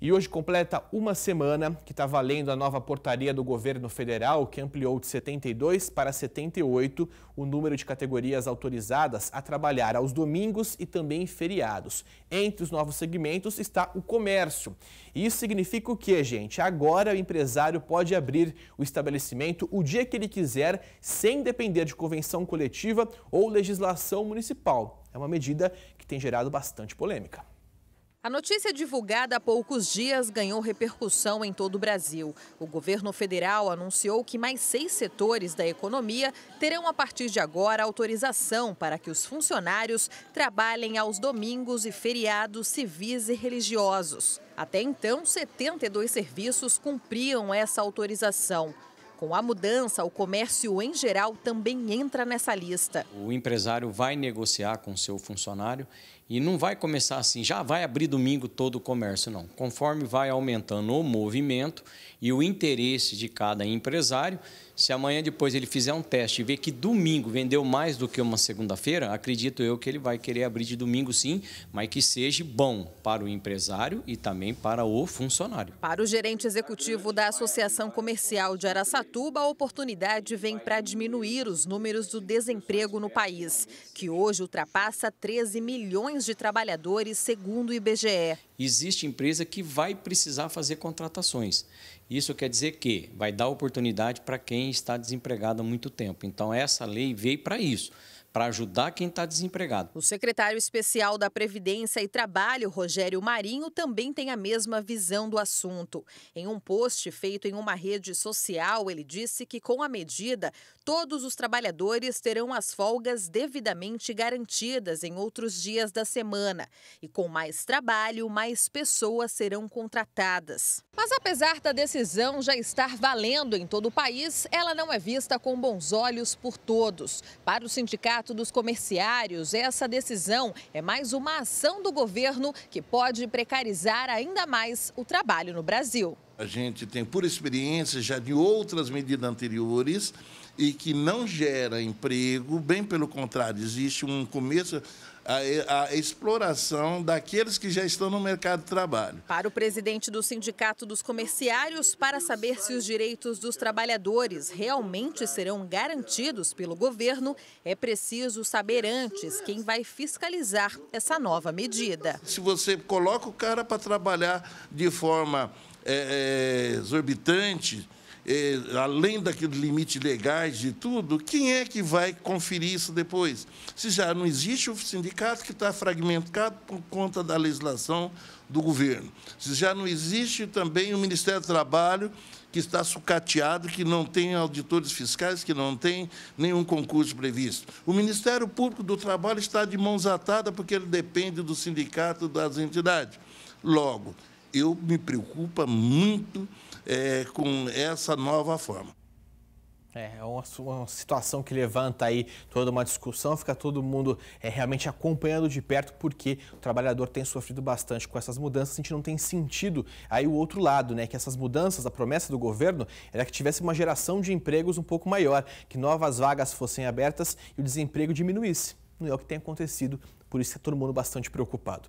E hoje completa uma semana que está valendo a nova portaria do governo federal, que ampliou de 72 para 78 o número de categorias autorizadas a trabalhar aos domingos e também feriados. Entre os novos segmentos está o comércio. Isso significa o quê, gente? Agora o empresário pode abrir o estabelecimento o dia que ele quiser, sem depender de convenção coletiva ou legislação municipal. É uma medida que tem gerado bastante polêmica. A notícia divulgada há poucos dias ganhou repercussão em todo o Brasil. O governo federal anunciou que mais seis setores da economia terão, a partir de agora, autorização para que os funcionários trabalhem aos domingos e feriados civis e religiosos. Até então, 72 serviços cumpriam essa autorização. Com a mudança, o comércio em geral também entra nessa lista. O empresário vai negociar com seu funcionário e não vai começar assim, já vai abrir domingo todo o comércio, não. Conforme vai aumentando o movimento e o interesse de cada empresário, se amanhã depois ele fizer um teste e ver que domingo vendeu mais do que uma segunda-feira, acredito eu que ele vai querer abrir de domingo sim, mas que seja bom para o empresário e também para o funcionário. Para o gerente executivo da Associação Comercial de Araçatuba, a oportunidade vem para diminuir os números do desemprego no país, que hoje ultrapassa 13 milhões de trabalhadores, segundo o IBGE existe empresa que vai precisar fazer contratações. Isso quer dizer que vai dar oportunidade para quem está desempregado há muito tempo. Então, essa lei veio para isso para ajudar quem está desempregado. O secretário especial da Previdência e Trabalho, Rogério Marinho, também tem a mesma visão do assunto. Em um post feito em uma rede social, ele disse que, com a medida, todos os trabalhadores terão as folgas devidamente garantidas em outros dias da semana. E com mais trabalho, mais pessoas serão contratadas. Mas apesar da decisão já estar valendo em todo o país, ela não é vista com bons olhos por todos. Para o sindicato, dos Comerciários. Essa decisão é mais uma ação do governo que pode precarizar ainda mais o trabalho no Brasil. A gente tem por experiência já de outras medidas anteriores e que não gera emprego, bem pelo contrário, existe um começo a, a, exploração daqueles que já estão no mercado de trabalho. Para o presidente do Sindicato dos Comerciários, para saber se os direitos dos trabalhadores realmente serão garantidos pelo governo, é preciso saber antes quem vai fiscalizar essa nova medida. Se você coloca o cara para trabalhar de forma é, é, exorbitante, além daqueles limites legais de tudo, quem é que vai conferir isso depois? Se já não existe o sindicato que está fragmentado por conta da legislação do governo, se já não existe também o Ministério do Trabalho que está sucateado, que não tem auditores fiscais, que não tem nenhum concurso previsto. O Ministério Público do Trabalho está de mãos atadas porque ele depende do sindicato das entidades. Logo, eu me preocupa muito é, com essa nova forma. É, é uma, uma, situação que levanta aí toda uma discussão, fica todo mundo é, realmente acompanhando de perto, porque o trabalhador tem sofrido bastante com essas mudanças, a gente não tem sentido aí o outro lado, né? Que essas mudanças, a promessa do governo era que tivesse uma geração de empregos um pouco maior, que novas vagas fossem abertas e o desemprego diminuísse. Não é o que tem acontecido, por isso está todo mundo bastante preocupado.